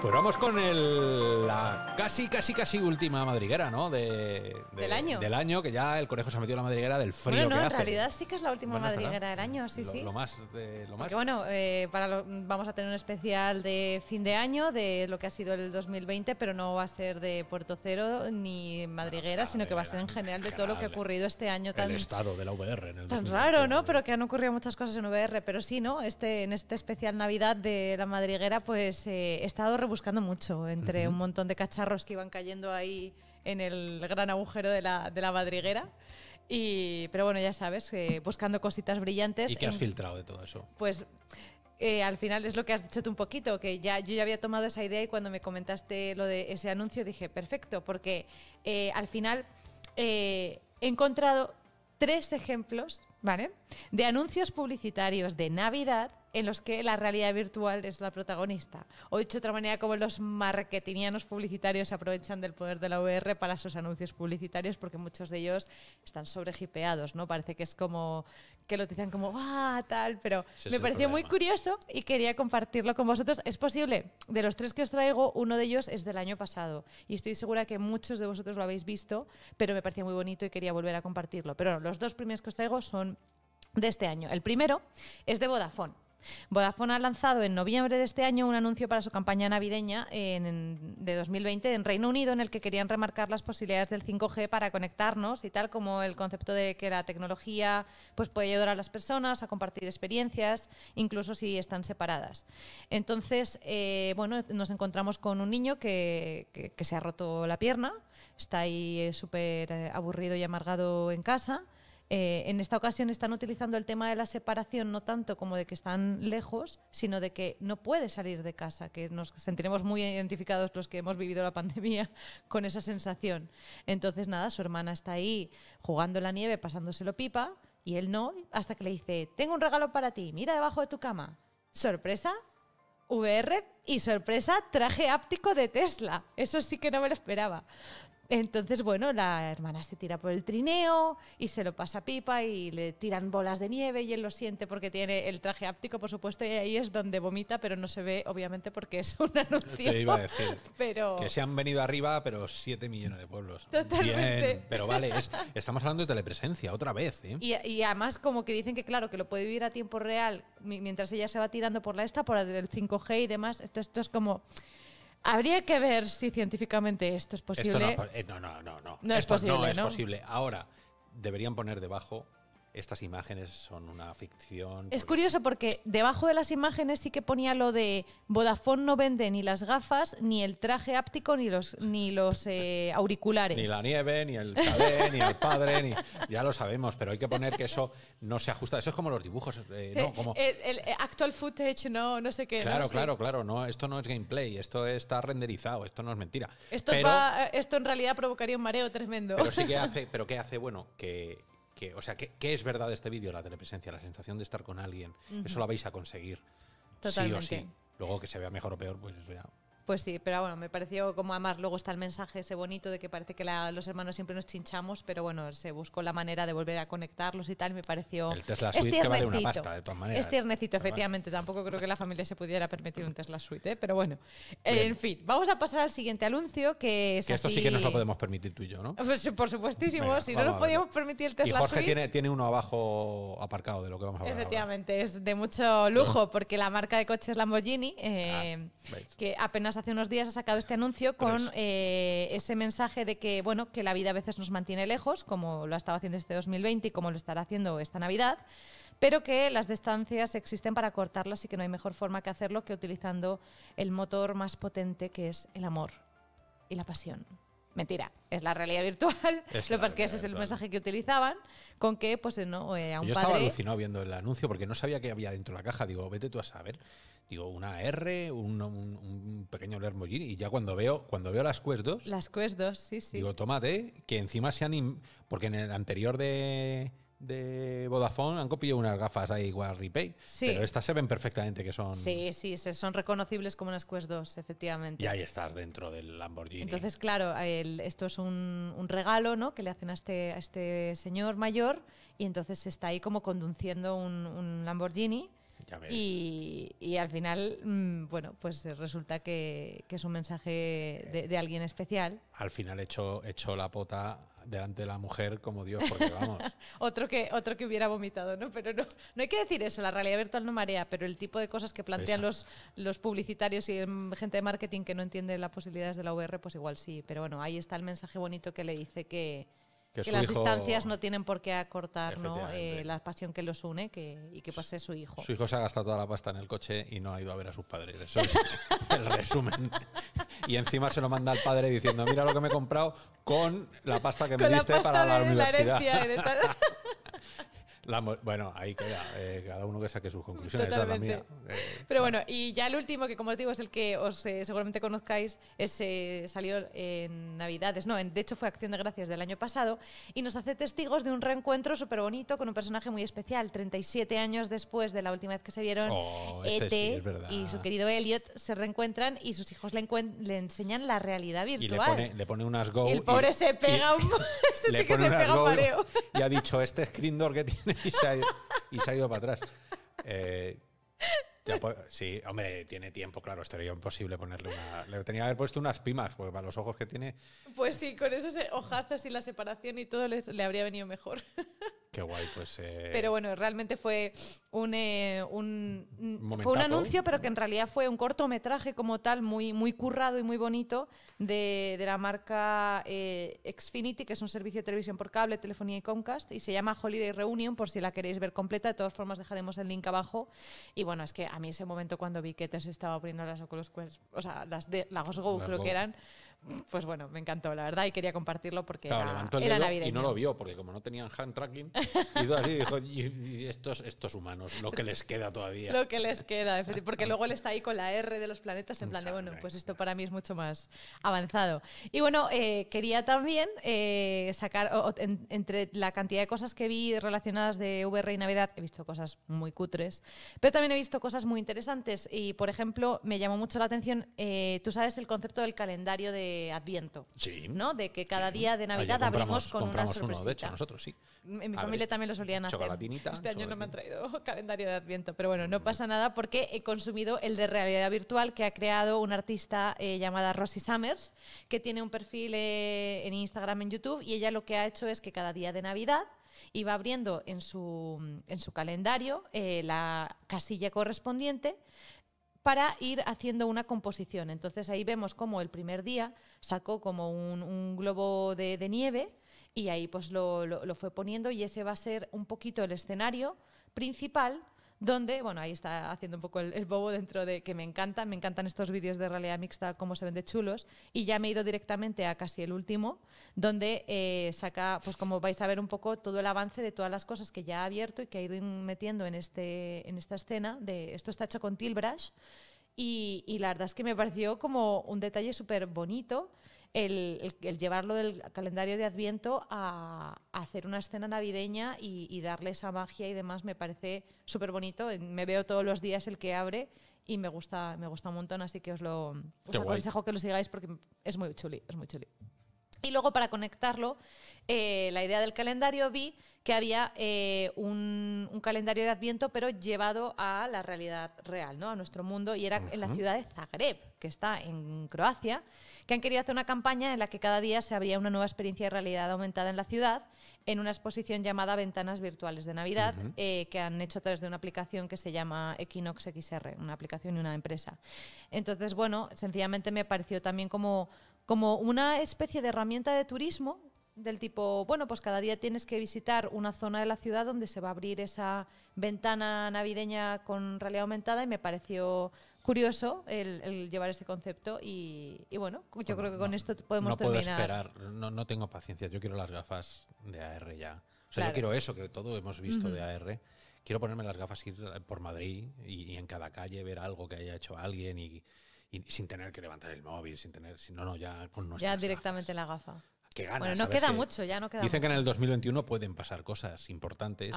Pues vamos con el, la casi, casi, casi última madriguera, ¿no? del año. Del año, que ya el conejo se ha metido en la madriguera del frío. Bueno, no, en realidad sí que es la última madriguera del año, sí, sí. Lo más. bueno, eh, para vamos a tener un especial de fin de año, de lo que ha sido el 2020, pero no va a ser de Puerto Cero ni madriguera, sino que va a ser en general de todo lo que ha ocurrido este año tan. El estado de la VR en el Tan raro, ¿no? Pero que han ocurrido muchas cosas en VR. Pero sí, ¿no? Este, en este especial Navidad de la madriguera, pues eh, he estado buscando mucho entre un montón de cacharros que iban cayendo ahí en el gran agujero de la, madriguera. pero bueno, ya sabes, eh, buscando cositas brillantes. ¿Y qué has filtrado de todo eso? Pues eh, al final es lo que has dicho tú un poquito, que ya yo ya había tomado esa idea y cuando me comentaste lo de ese anuncio dije, perfecto, porque eh, al final he encontrado tres ejemplos, ¿vale? De anuncios publicitarios de Navidad en los que la realidad virtual es la protagonista. O dicho de otra manera, como los marketingianos publicitarios aprovechan del poder de la VR para sus anuncios publicitarios, porque muchos de ellos están sobregipeados, ¿no? Parece que es como que lo decían como, ah, tal, pero me pareció muy curioso y quería compartirlo con vosotros. Es posible, de los tres que os traigo, uno de ellos es del año pasado y estoy segura que muchos de vosotros lo habéis visto, pero me parecía muy bonito y quería volver a compartirlo. Pero los dos primeros que os traigo son de este año. El primero es de Vodafone. Vodafone ha lanzado en noviembre de este año un anuncio para su campaña navideña de 2020 en Reino Unido en el que querían remarcar las posibilidades del 5G para conectarnos y tal como el concepto de que la tecnología pues, puede ayudar a las personas a compartir experiencias, incluso si están separadas. Entonces, eh, nos encontramos con un niño que, que se ha roto la pierna, está ahí eh, súper eh, aburrido y amargado en casa eh, en esta ocasión están utilizando el tema de la separación no tanto como de que están lejos, sino de que no puede salir de casa, que nos sentiremos muy identificados los que hemos vivido la pandemia con esa sensación. Entonces, nada, su hermana está ahí jugando en la nieve, pasándoselo pipa, y él no, hasta que le dice, tengo un regalo para ti, mira debajo de tu cama. Sorpresa, VR y sorpresa, traje áptico de Tesla. Eso sí que no me lo esperaba. Entonces, bueno, la hermana se tira por el trineo y se lo pasa pipa y le tiran bolas de nieve y él lo siente porque tiene el traje áptico, por supuesto, y ahí es donde vomita, pero no se ve, obviamente, porque es una anuncio. Te iba a decir pero... que se han venido arriba, pero 7 millones de pueblos. Totalmente. pero vale, estamos hablando de telepresencia otra vez. ¿eh? Y, además, como que dicen que, claro, que lo puede vivir a tiempo real mientras ella se va tirando por la esta, por el 5G y demás esto, es como... Habría que ver si científicamente esto es posible. Esto eh, no, no, no, no, esto posible. ¿no? es posible. Ahora, deberían poner debajo estas imágenes son una ficción. Es curioso porque debajo de las imágenes sí que ponía lo de Vodafone no vende ni las gafas, ni el traje áptico, ni los, ni los eh, auriculares. Ni la nieve, ni el ni el padre, ni, ya lo sabemos, pero hay que poner que eso no se ajusta. Eso es como los dibujos, eh, ¿no? Eh, como, el, actual footage, no, no sé qué. Claro, claro, claro. No, esto no es gameplay, esto está renderizado, esto no es mentira. Esto, va, esto en realidad provocaría un mareo tremendo. Pero sí que hace, pero ¿qué hace? Bueno, que o sea, ¿qué, es verdad de este vídeo? La telepresencia, la sensación de estar con alguien. Eso lo vais a conseguir. Sí o sí. Luego que se vea mejor o peor, pues eso ya. Pues sí, pero bueno, me pareció como además luego está el mensaje ese bonito de que parece que los hermanos siempre nos chinchamos, pero bueno, se buscó la manera de volver a conectarlos y tal, me pareció... El Tesla Suite que una pasta, de todas maneras. Es tiernecito, ¿eh? efectivamente, tampoco creo que la familia se pudiera permitir un Tesla Suite, ¿eh? pero bueno. En fin, vamos a pasar al siguiente anuncio, que es Que esto sí que nos lo podemos permitir tú y yo, ¿no? Pues, por supuestísimo, si no nos podíamos permitir el Tesla Suite... Y Jorge tiene, tiene uno abajo aparcado de lo que vamos a hablar Efectivamente, es de mucho lujo, porque la marca de coches Lamborghini, eh, ah, que apenas hace unos días ha sacado este anuncio con eh, ese mensaje de que, bueno, que la vida a veces nos mantiene lejos, como lo ha estado haciendo este 2020 y como lo estará haciendo esta Navidad, pero que las distancias existen para cortarlas y que no hay mejor forma que hacerlo que utilizando el motor más potente que es el amor y la pasión. Mentira, es la realidad virtual. lo que pasa es que ese es el mensaje que utilizaban, con que pues eh, no, eh, a un Yo estaba alucinado viendo el anuncio porque no sabía qué había dentro de la caja. Digo, vete tú a saber. Digo, una R, un, un, pequeño Lermollín, Y ya cuando veo, cuando veo las Quest 2. Las Quest 2, sí, sí. Digo, tomate, que encima se han... Porque en el anterior de de Vodafone han copiado unas gafas ahí igual Repay, pero estas se ven perfectamente que son Sí, sí, son reconocibles como unas Quest 2, efectivamente. Y ahí estás dentro del Lamborghini. Entonces, claro, esto es un, un, regalo, ¿no? que le hacen a este a este señor mayor y entonces está ahí como conduciendo un, un Lamborghini y, al final, mm, bueno, pues resulta que, es un mensaje de, alguien especial. Al final hecho, hecho la pota delante de la mujer como Dios, porque vamos. otro, que, otro que hubiera vomitado, ¿no? Pero no, no hay que decir eso, la realidad virtual no marea, pero el tipo de cosas que plantean los, los publicitarios y em, gente de marketing que no entiende las posibilidades de la VR, pues igual sí. Pero bueno, ahí está el mensaje bonito que le dice que que, las distancias no tienen por qué acortar ¿no? Eh, la pasión que los une y que pase pues su hijo. Su hijo se ha gastado toda la pasta en el coche y no ha ido a ver a sus padres. Eso es el resumen. Y encima se lo manda al padre diciendo, mira lo que me he comprado con la pasta que me diste para la, la universidad. bueno, ahí queda. Eh, cada uno que saque sus conclusiones. Eh, Pero bueno, y ya el último, que como os digo, es el que os eh, seguramente conozcáis, salió en Navidades. No, de hecho fue Acción de Gracias del año pasado. Y nos hace testigos de un reencuentro súper bonito con un personaje muy especial. 37 años después de la última vez que se vieron, oh, E.T. Este e y su querido Elliot se reencuentran y sus hijos le, enseñan la realidad virtual. Y le pone, unas go. Y el pobre se pega se pega un mareo. Y ha dicho: Este es Grindor que tiene y, se ha, y, ido para atrás. Eh, sí, hombre, tiene tiempo, claro, estaría imposible ponerle una. Le tenía que haber puesto unas pimas, pues para los ojos que tiene. Pues sí, con esos hojazas eh, y la separación y todo le habría venido mejor. Qué guay, pues. Eh, pero bueno, realmente fue un, eh, un, mm, fue un anuncio, pero que en realidad fue un cortometraje como tal, muy, muy currado y muy bonito, de, de la marca eh, Xfinity, que es un servicio de televisión por cable, telefonía y Comcast, y se llama Holiday Reunion, por si la queréis ver completa. De todas formas, dejaremos el link abajo. Y bueno, es que a mí ese momento cuando vi que se estaba poniendo las Oculus Quest, o sea, las de la Go, creo que eran pues bueno, me encantó, la verdad, y quería compartirlo porque era, Navidad Y no lo vio, porque como no tenían hand tracking, y dijo, y, estos, estos humanos, lo que les queda todavía. lo que les queda, porque luego él está ahí con la R de los planetas en mm, plan de, bueno, pues esto para mí es mucho más avanzado. Y bueno, eh, quería también eh, sacar, entre la cantidad de cosas que vi relacionadas de VR y Navidad, he visto cosas muy cutres, pero también he visto cosas muy interesantes. Y, por ejemplo, me llamó mucho la atención, eh, tú sabes el concepto del calendario de Adviento. Sí. ¿No? De que cada día de Navidad abrimos con una sorpresa. de hecho, nosotros sí. En mi familia también lo solían hacer. Este año no me han traído calendario de Adviento, pero bueno, no mm. pasa nada porque he consumido el de realidad virtual que ha creado una artista eh, llamada Rosie Summers, que tiene un perfil eh, en Instagram, en YouTube, y ella lo que ha hecho es que cada día de Navidad iba abriendo en su, en su calendario eh, la casilla correspondiente para ir haciendo una composición. Entonces ahí vemos como el primer día sacó como un, globo de, nieve y ahí pues lo fue poniendo y ese va a ser un poquito el escenario principal donde, bueno, ahí está haciendo un poco el, bobo dentro de que me encantan, me encantan estos vídeos de realidad mixta, cómo se ven de chulos, y ya me he ido directamente a casi el último, donde eh, saca, pues como vais a ver un poco todo el avance de todas las cosas que ya ha abierto y que ha ido metiendo en, este, en esta escena, de esto está hecho con Tilbrush, y, y la verdad es que me pareció como un detalle súper bonito el, llevarlo del calendario de Adviento a, hacer una escena navideña y, darle esa magia y demás me parece súper bonito. Me veo todos los días el que abre y me gusta, me gusta un montón, así que os lo os aconsejo que lo sigáis porque es muy chuli, es muy chuli. Y luego para conectarlo, eh, la idea del calendario vi que había eh, un, calendario de Adviento, pero llevado a la realidad real, ¿no? a nuestro mundo, y era en la ciudad de Zagreb, que está en Croacia, que han querido hacer una campaña en la que cada día se abría una nueva experiencia de realidad aumentada en la ciudad, en una exposición llamada Ventanas Virtuales de Navidad, eh, que han hecho a través de una aplicación que se llama Equinox XR, una aplicación y una empresa. Entonces, bueno, sencillamente me pareció también como como una especie de herramienta de turismo del tipo, bueno, pues cada día tienes que visitar una zona de la ciudad donde se va a abrir esa ventana navideña con realidad aumentada y me pareció curioso el, llevar ese concepto y, bueno, yo creo que con esto podemos no Puedo esperar, no, no, tengo paciencia, yo quiero las gafas de AR ya. O sea, yo quiero eso que todo hemos visto de AR. Quiero ponerme las gafas, ir por Madrid y, y en cada calle ver algo que haya hecho alguien y y sin tener que levantar el móvil, sin tener, si no, no, ya Ya directamente la gafa. Que bueno, no queda mucho, ya no queda Dicen que en el 2021 pueden pasar cosas importantes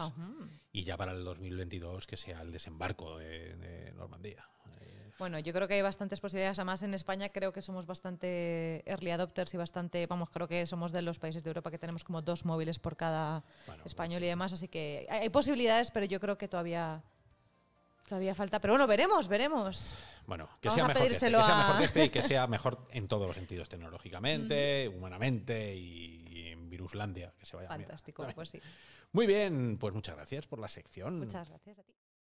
y ya para el 2022 que sea el desembarco de, Normandía. Eh, bueno, yo creo que hay bastantes posibilidades. Además, en España creo que somos bastante early adopters y bastante, vamos, creo que somos de los países de Europa que tenemos como dos móviles por cada español y demás. Así que hay posibilidades, pero yo creo que todavía Todavía falta, pero bueno, veremos, veremos. Bueno, que, este, sea mejor que, este, y que sea mejor en todos los sentidos, tecnológicamente, humanamente y, en Viruslandia, que Fantástico, pues sí. Muy bien, pues muchas gracias por la sección. Muchas gracias a ti.